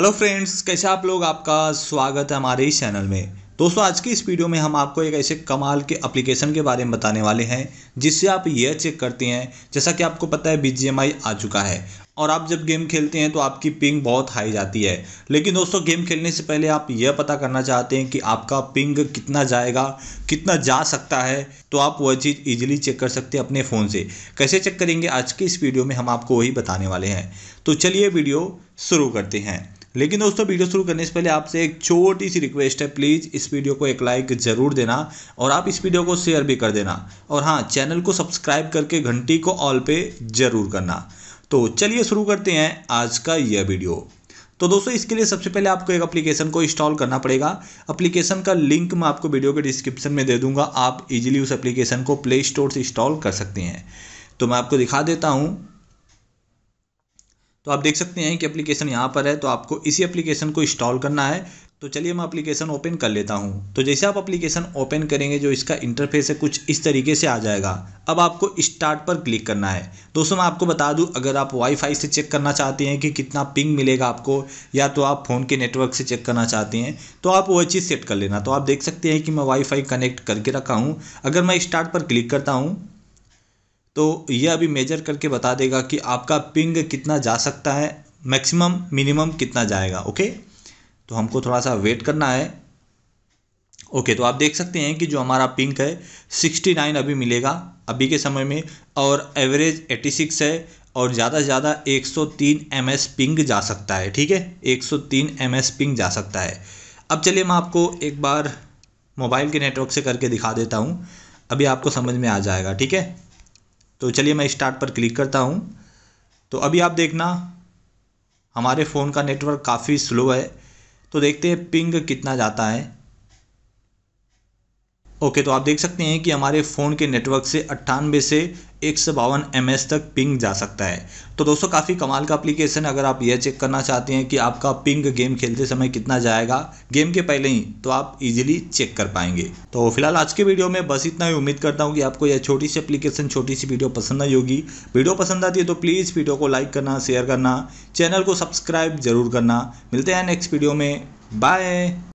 hello friends कैसे आप लोग आपका स्वागत है हमारे इस चैनल में दोस्तों आज की इस वीडियो में हम आपको एक ऐसे कमाल के एप्लीकेशन के बारे में बताने वाले हैं जिससे आप यह चेक करते हैं जैसा कि आपको पता है बीजीएमआई आ चुका है और आप जब गेम खेलते हैं तो आपकी पिंग बहुत हाई जाती है लेकिन दोस्तों गेम खेलने से पहले आप यह पता करना चाहते हैं कि आपका पिंग कितना जाएगा कितना जा सकता है तो आप वह चीज़ ईजिली चेक कर सकते हैं अपने फ़ोन से कैसे चेक करेंगे आज की इस वीडियो में हम आपको वही बताने वाले हैं तो चलिए वीडियो शुरू करते हैं लेकिन दोस्तों वीडियो शुरू करने से पहले आपसे एक छोटी सी रिक्वेस्ट है प्लीज़ इस वीडियो को एक लाइक ज़रूर देना और आप इस वीडियो को शेयर भी कर देना और हाँ चैनल को सब्सक्राइब करके घंटी को ऑल पे ज़रूर करना तो चलिए शुरू करते हैं आज का यह वीडियो तो दोस्तों इसके लिए सबसे पहले आपको एक एप्लीकेशन को इंस्टॉल करना पड़ेगा एप्लीकेशन का लिंक मैं आपको वीडियो के डिस्क्रिप्शन में दे दूंगा आप इजीली उस एप्लीकेशन को प्ले स्टोर से इंस्टॉल कर सकते हैं तो मैं आपको दिखा देता हूँ तो आप देख सकते हैं कि एप्लीकेशन यहाँ पर है तो आपको इसी एप्लीकेशन को इंस्टॉल करना है तो चलिए मैं एप्लीकेशन ओपन कर लेता हूँ तो जैसे आप एप्लीकेशन ओपन करेंगे जो इसका इंटरफेस है कुछ इस तरीके से आ जाएगा अब आपको स्टार्ट पर क्लिक करना है दोस्तों मैं आपको बता दूँ अगर आप वाईफाई से चेक करना चाहते हैं कि कितना पिंग मिलेगा आपको या तो आप फ़ोन के नेटवर्क से चेक करना चाहते हैं तो आप वह चीज़ सेट कर लेना तो आप देख सकते हैं कि मैं वाईफाई कनेक्ट करके रखा हूँ अगर मैं स्टार्ट पर क्लिक करता हूँ तो यह अभी मेजर करके बता देगा कि आपका पिंग कितना जा सकता है मैक्सिमम मिनिमम कितना जाएगा ओके तो हमको थोड़ा सा वेट करना है ओके तो आप देख सकते हैं कि जो हमारा पिंक है 69 अभी मिलेगा अभी के समय में और एवरेज 86 है और ज़्यादा से ज़्यादा 103 एम एस पिंग जा सकता है ठीक है 103 एम एस पिंग जा सकता है अब चलिए मैं आपको एक बार मोबाइल के नेटवर्क से करके दिखा देता हूँ अभी आपको समझ में आ जाएगा ठीक है तो चलिए मैं स्टार्ट पर क्लिक करता हूँ तो अभी आप देखना हमारे फ़ोन का नेटवर्क काफ़ी स्लो है तो देखते हैं पिंग कितना जाता है ओके तो आप देख सकते हैं कि हमारे फ़ोन के नेटवर्क से अट्ठानबे से एक सौ बावन एम तक पिंग जा सकता है तो दोस्तों काफ़ी कमाल का एप्लीकेशन अगर आप यह चेक करना चाहते हैं कि आपका पिंग गेम खेलते समय कितना जाएगा गेम के पहले ही तो आप इजीली चेक कर पाएंगे तो फिलहाल आज के वीडियो में बस इतना ही उम्मीद करता हूँ कि आपको यह छोटी सी अप्लीकेशन छोटी सी वीडियो पसंद आई होगी वीडियो पसंद आती है तो प्लीज़ वीडियो को लाइक करना शेयर करना चैनल को सब्सक्राइब जरूर करना मिलते हैं नेक्स्ट वीडियो में बाय